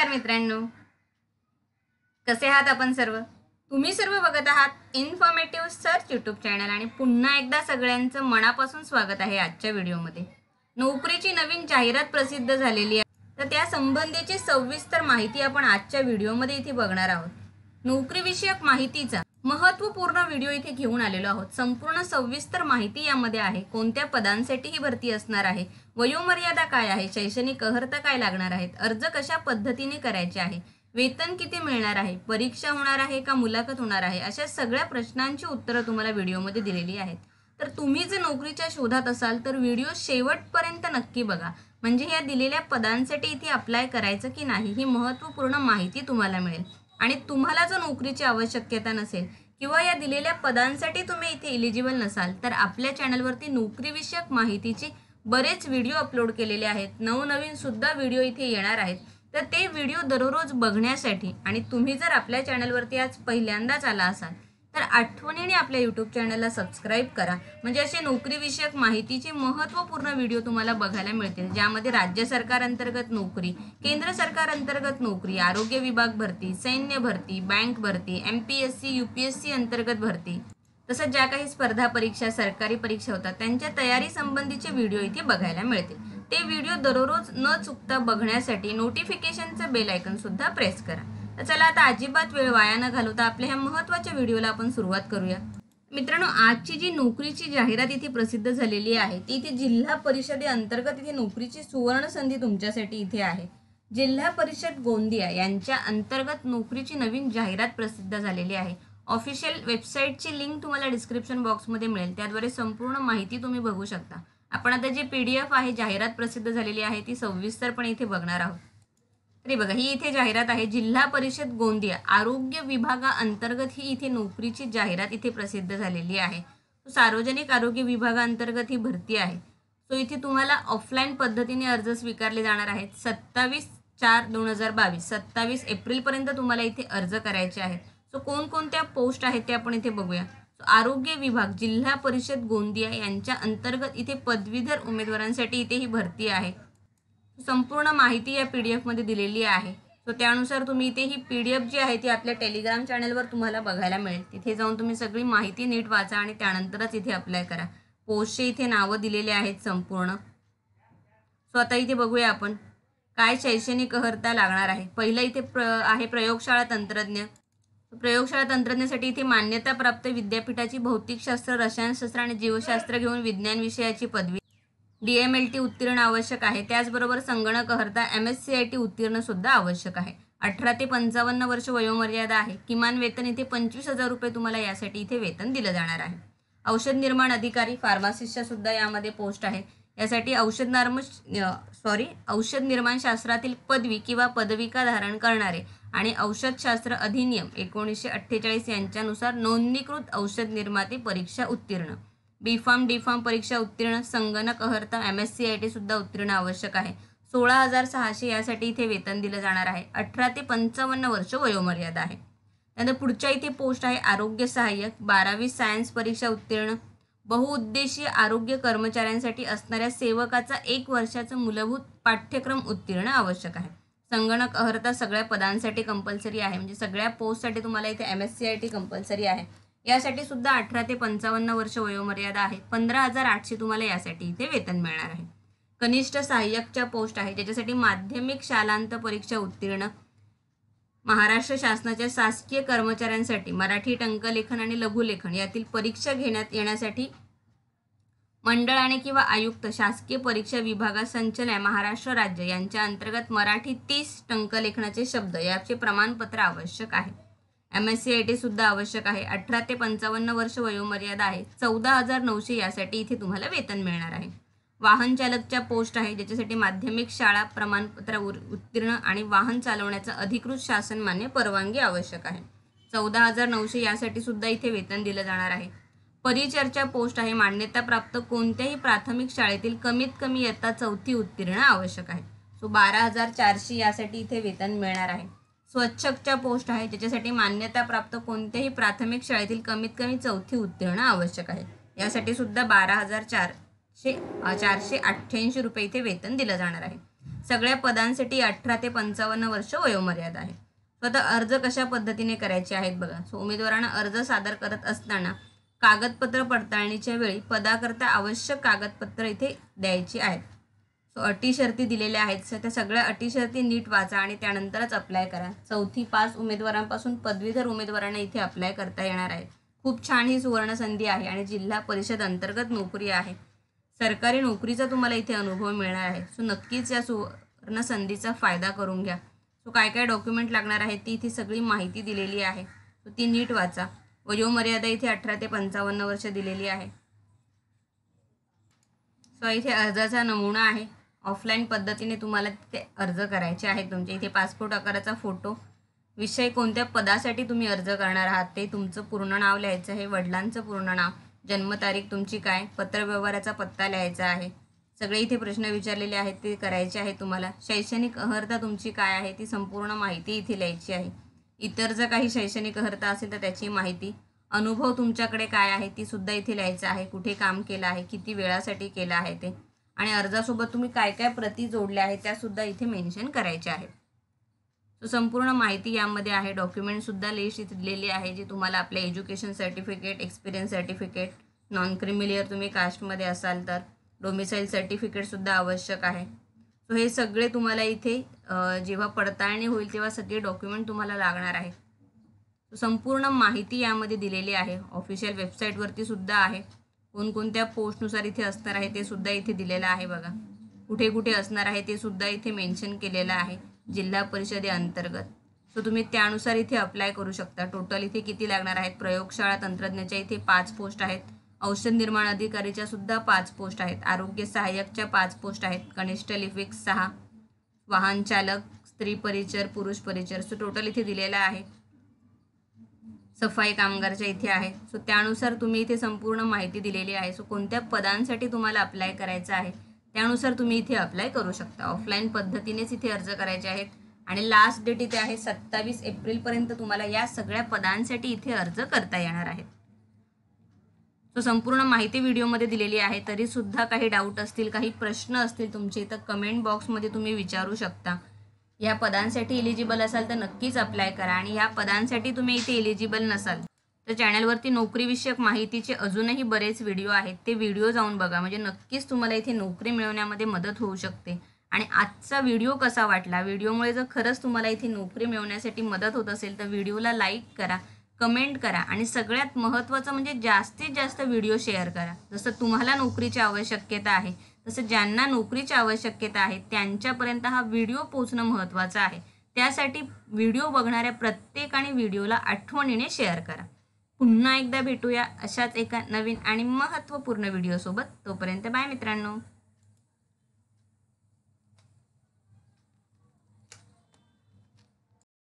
नमस्कार मित्रांनो कसे आहात आपण सर्व तुम्ही सर्व बघत आहात इन्फॉर्मेटिव्ह सर्च यूट्यूब चॅनल आणि पुन्हा एकदा सगळ्यांचं मनापासून स्वागत आहे आजच्या व्हिडिओमध्ये नोकरीची नवीन जाहिरात प्रसिद्ध झालेली आहे तर त्या संबंधीची सविस्तर माहिती आपण आजच्या व्हिडिओमध्ये इथे बघणार आहोत नोकरीविषयक माहितीचा महत्त्वपूर्ण व्हिडिओ इथे घेऊन आलेलो आहोत संपूर्ण सविस्तर माहिती यामध्ये आहे कोणत्या पदांसाठी ही भरती असणार आहे वयोमर्यादा काय आहे शैक्षणिक अहर्ता काय लागणार आहेत अर्ज कशा पद्धतीने करायचे आहे वेतन किती मिळणार आहे परीक्षा होणार आहे का मुलाखत होणार आहे अशा सगळ्या प्रश्नांची उत्तरं तुम्हाला व्हिडिओमध्ये दिलेली आहेत तर तुम्ही जर नोकरीच्या शोधात असाल तर व्हिडिओ शेवटपर्यंत नक्की बघा म्हणजे या दिलेल्या पदांसाठी इथे अप्लाय करायचं की नाही ही महत्त्वपूर्ण माहिती तुम्हाला मिळेल आणि तुम्हाला जर नोकरीची आवश्यकता नसेल किंवा या दिलेल्या पदांसाठी तुम्ही इथे एलिजिबल नसाल तर आपल्या चॅनलवरती नोकरीविषयक माहितीची बरेच व्हिडिओ अपलोड केलेले आहेत नवनवीन सुद्धा व्हिडिओ इथे येणार आहेत तर ते व्हिडिओ दररोज बघण्यासाठी आणि तुम्ही जर आपल्या चॅनलवरती आज पहिल्यांदाच आला असाल तर आठवणीने आपल्या यूट्यूब चॅनलला सबस्क्राईब करा म्हणजे असे नोकरीविषयक माहितीचे महत्त्वपूर्ण व्हिडिओ तुम्हाला बघायला मिळतील ज्यामध्ये राज्य सरकार अंतर्गत नोकरी केंद्र सरकार अंतर्गत नोकरी आरोग्य विभाग भरती सैन्य भरती बँक भरती M P S C U P S C अंतर्गत भरती तसंच ज्या काही स्पर्धा परीक्षा सरकारी परीक्षा होतात त्यांच्या तयारी संबंधीचे व्हिडिओ इथे बघायला मिळतील ते व्हिडिओ दररोज न चुकता बघण्यासाठी नोटिफिकेशनचं बेल आयकन सुद्धा प्रेस करा तर चला आता अजिबात वेळ वाया न घालवता आपल्या ह्या महत्त्वाच्या व्हिडिओला आपण सुरुवात करूया मित्रांनो आजची जी नोकरीची जाहिरात इथे प्रसिद्ध झालेली आहे ती इथे जिल्हा परिषदेअंतर्गत इथे नोकरीची सुवर्ण संधी तुमच्यासाठी इथे आहे जिल्हा परिषद गोंदिया यांच्या अंतर्गत नोकरीची नवीन जाहिरात प्रसिद्ध झालेली आहे ऑफिशियल वेबसाईटची लिंक तुम्हाला डिस्क्रिप्शन बॉक्समध्ये मिळेल त्याद्वारे संपूर्ण माहिती तुम्ही बघू शकता आपण आता जी पी डी एफ आहे जाहिरात प्रसिद्ध झालेली आहे ती सविस्तरपणे इथे बघणार आहोत तरी बघा ही इथे जाहिरात आहे जिल्हा परिषद गोंदिया आरोग्य विभागाअंतर्गत ही इथे नोकरीची जाहिरात इथे प्रसिद्ध झालेली आहे सार्वजनिक आरोग्य विभागाअंतर्गत ही भरती आहे सो इथे तुम्हाला ऑफलाईन पद्धतीने अर्ज स्वीकारले जाणार आहेत सत्तावीस चार दोन हजार बावीस सत्तावीस एप्रिलपर्यंत तुम्हाला इथे अर्ज करायचे आहेत सो कोणकोणत्या पोस्ट आहेत ते आपण इथे बघूया सो आरोग्य विभाग जिल्हा परिषद गोंदिया यांच्या अंतर्गत इथे पदवीधर उमेदवारांसाठी इथे ही भरती आहे संपूर्ण माहिती या पी डी दिलेली आहे सो त्यानुसार तुम्ही इथे ही पी डी एफ जी आहे ती आपल्या टेलिग्राम चॅनेलवर तुम्हाला बघायला मिळेल तिथे जाऊन तुम्ही सगळी माहिती नीट वाचा आणि त्यानंतरच इथे अप्लाय करा पोस्टचे इथे नावं दिलेले आहेत संपूर्ण सो आता इथे बघूया आपण काय शैक्षणिक अहर्ता लागणार आहे पहिलं इथे प्र आहे प्रयोगशाळा तंत्रज्ञ प्रयोगशाळा तंत्रज्ञासाठी इथे मान्यताप्राप्त विद्यापीठाची भौतिकशास्त्र रसायनशास्त्र आणि जीवशास्त्र घेऊन विज्ञान विषयाची पदवी डी एम एल टी उत्तीर्ण आवश्यक आहे त्याचबरोबर संगणक हरता M S C I T उत्तीर्णसुद्धा आवश्यक आहे अठरा ते पंचावन्न वर्ष वयोमर्यादा आहे किमान वेतन इथे पंचवीस हजार रुपये तुम्हाला यासाठी इथे वेतन दिलं जाणार आहे औषध निर्माण अधिकारी फार्मासिस्टच्या सुद्धा यामध्ये पोस्ट आहे यासाठी औषध नर्म सॉरी औषध निर्माण शास्त्रातील पदवी किंवा पदविका धारण करणारे आणि औषधशास्त्र अधिनियम एकोणीसशे अठ्ठेचाळीस यांच्यानुसार नोंदणीकृत औषध निर्माते परीक्षा उत्तीर्ण बी फॉर्म डी फॉर्म परीक्षा उत्तीर्ण संगणक अहर्ता M S C I T सुद्धा उत्तीर्ण आवश्यक आहे सोळा हजार सहाशे यासाठी इथे वेतन दिलं जाणार आहे अठरा ते पंचावन्न वर्ष वयोमर्यादा आहे त्यानंतर पुढच्या इथे पोस्ट आहे आरोग्य सहाय्यक बारावी सायन्स परीक्षा उत्तीर्ण बहुउद्देशीय आरोग्य कर्मचाऱ्यांसाठी असणाऱ्या सेवकाचा एक वर्षाचं मूलभूत पाठ्यक्रम उत्तीर्ण आवश्यक आहे संगणक अहर्ता सगळ्या पदांसाठी कंपल्सरी आहे म्हणजे सगळ्या पोस्टसाठी तुम्हाला इथे M S C I T compulsory आहे यासाठी सुद्धा अठरा ते पंचावन्न वर्ष वयोमर्यादा आहे पंधरा हजार आठशे तुम्हाला यासाठी इथे वेतन मिळणार आहे कनिष्ठ सहाय्यकच्या पोस्ट आहे ज्याच्यासाठी माध्यमिक शालांत परीक्षा उत्तीर्ण महाराष्ट्र शासनाच्या शासकीय कर्मचाऱ्यांसाठी मराठी टंकलेखन आणि लघुलेखन यातील परीक्षा घेण्यात येण्यासाठी मंडळाने किंवा आयुक्त शासकीय परीक्षा विभागात संचलय महाराष्ट्र राज्य यांच्या अंतर्गत मराठी तीस टंकलेखनाचे शब्द याचे प्रमाणपत्र आवश्यक आहे M S C I T सुद्धा आवश्यक आहे अठरा ते पंचावन्न वर्ष वयोमर्यादा आहे चौदा हजार नऊशे यासाठी इथे तुम्हाला वेतन मिळणार आहे वाहन चालकच्या पोस्ट आहे ज्याच्यासाठी माध्यमिक शाळा प्रमाणपत्र उत्तीर्ण आणि वाहन चालवण्याचा अधिकृत शासनमान्य परवानगी आवश्यक आहे चौदा हजार नऊशे यासाठी सुद्धा इथे वेतन दिलं जाणार आहे परिचर्चा पोस्ट आहे मान्यताप्राप्त कोणत्याही प्राथमिक शाळेतील कमीत कमी इयत्ता चौथी उत्तीर्ण आवश्यक आहे सो बारा हजार चारशे यासाठी इथे वेतन मिळणार आहे स्वच्छकच्या पोस्ट आहे ज्याच्यासाठी मान्यताप्राप्त कोणत्याही प्राथमिक शाळेतील कमीत कमी चौथी उत्तीर्ण आवश्यक आहे यासाठी सुद्धा बारा हजार चारशे चारशे अठ्ठ्याऐंशी रुपये इथे वेतन दिलं जाणार आहे सगळ्या पदांसाठी अठरा ते पंचावन्न वर्ष वयोमर्यादा आहे स्वतः अर्ज कशा पद्धतीने करायचे आहेत बघा सो उमेदवारांना अर्ज सादर करत असताना कागदपत्र पडताळणीच्या वेळी पदाकरता आवश्यक कागदपत्र इथे द्यायची आहेत अटी शर्ती दिलेल्या आहेत सर त्या सगळ्या अटी शर्ती नीट वाचा आणि त्यानंतरच अप्लाय करा चौथी पाच उमेदवारांपासून पदवीधर उमेदवारांना इथे अप्लाय करता येणार आहे खूप छान ही सुवर्ण संधी आहे आणि जिल्हा परिषद अंतर्गत नोकरी आहे सरकारी नोकरीचा तुम्हाला इथे अनुभव मिळणार आहे सो नक्कीच या सुवर्ण संधीचा फायदा करून घ्या सो काय काय डॉक्युमेंट लागणार आहे ती इथे सगळी माहिती दिलेली आहे सो ती नीट वाचा वयोमर्यादा इथे अठरा ते पंचावन्न वर्ष दिलेली आहे सो इथे अर्जाचा नमुना आहे ऑफलाईन पद्धतीने तुम्हाला तिथे अर्ज करायचे आहेत तुमचे इथे पासपोर्ट आकाराचा फोटो विषय कोणत्या पदासाठी तुम्ही अर्ज करणार आहात ते तुमचं पूर्ण नाव लिहायचं आहे वडिलांचं पूर्ण नाव जन्मतारीख तुमची काय पत्रव्यवहाराचा पत्ता लिहायचा आहे सगळे इथे प्रश्न विचारलेले आहेत ते करायचे आहे तुम्हाला शैक्षणिक अहर्ता तुमची काय आहे ती संपूर्ण माहिती इथे लिहायची आहे इतर जर काही शैक्षणिक अहर्ता असेल तर त्याची माहिती अनुभव तुमच्याकडे काय आहे ती सुद्धा इथे लिहायचं आहे कुठे काम केलं आहे किती वेळासाठी केलं आहे ते आणि अर्जासोबत तुम्ही काय काय प्रती जोडल्या आहेत त्यासुद्धा इथे मेन्शन करायच्या आहेत सो संपूर्ण माहिती यामध्ये आहे डॉक्युमेंटसुद्धा लिस्ट दिलेली आहे जी तुम्हाला आपले education certificate experience certificate non creamy layer तुम्ही कास्टमध्ये असाल तर डोमिसाईल सर्टिफिकेटसुद्धा आवश्यक आहे सो हे सगळे तुम्हाला इथे जेव्हा पडताळणी होईल तेव्हा सगळे डॉक्युमेंट तुम्हाला लागणार आहे संपूर्ण माहिती यामध्ये दिलेली आहे ऑफिशियल वेबसाईटवरती सुद्धा आहे कोणकोणत्या पोस्टनुसार इथे असणार आहे ते सुद्धा इथे दिलेलं आहे बघा कुठे कुठे असणार आहे ते सुद्धा इथे मेन्शन केलेलं आहे जिल्हा परिषदेअंतर्गत सो तुम्ही त्यानुसार इथे अप्लाय करू शकता टोटल इथे किती लागणार आहेत प्रयोगशाळा तंत्रज्ञाच्या इथे पाच पोस्ट आहेत औषध निर्माण अधिकारीच्या सुद्धा पाच पोस्ट आहेत आरोग्य सहाय्यकच्या पाच पोस्ट आहेत कनिष्ठ लिफिक्स सहा वाहन चालक स्त्री परिचर पुरुष परिचर सो टोटल इथे दिलेला आहे सफाई कामगारच्या इथे आहे सो त्यानुसार तुम्ही इथे संपूर्ण माहिती दिलेली आहे सो कोणत्या पदांसाठी तुम्हाला अप्लाय करायचं आहे त्यानुसार तुम्ही इथे अप्लाय करू शकता ऑफलाईन पद्धतीनेच इथे अर्ज करायचे आहेत आणि लास्ट डेट इथे आहे सत्तावीस एप्रिलपर्यंत तुम्हाला या सगळ्या पदांसाठी इथे अर्ज करता येणार आहेत सो संपूर्ण माहिती व्हिडिओमध्ये दिलेली आहे तरीसुद्धा काही डाऊट असतील काही प्रश्न असतील तुमचे तर कमेंट बॉक्समध्ये तुम्ही विचारू शकता या पदांसाठी एलिजिबल असाल तर नक्कीच अप्लाय करा आणि या पदांसाठी तुम्ही इथे एलिजिबल नसाल तर चॅनलवरती नोकरीविषयक माहितीचे अजूनही बरेच व्हिडिओ आहेत ते व्हिडिओ जाऊन बघा म्हणजे नक्कीच तुम्हाला इथे नोकरी मिळवण्यामध्ये मदत होऊ शकते आणि आजचा व्हिडिओ कसा वाटला व्हिडिओमुळे जर खरंच तुम्हाला इथे नोकरी मिळवण्यासाठी मदत होत असेल तर व्हिडिओला लाईक करा कमेंट करा आणि सगळ्यात महत्त्वाचं म्हणजे जास्तीत जास्त व्हिडिओ शेअर करा जसं तुम्हाला नोकरीची आवश्यकता आहे तसं ज्यांना नोकरीची आवश्यकता आहे त्यांच्यापर्यंत हा व्हिडिओ पोचणं महत्त्वाचं आहे त्यासाठी व्हिडिओ बघणाऱ्या प्रत्येकाने व्हिडिओला आठवणीने शेअर करा पुन्हा एकदा भेटूया अशाच एका नवीन आणि महत्त्वपूर्ण व्हिडिओसोबत तोपर्यंत बाय मित्रांनो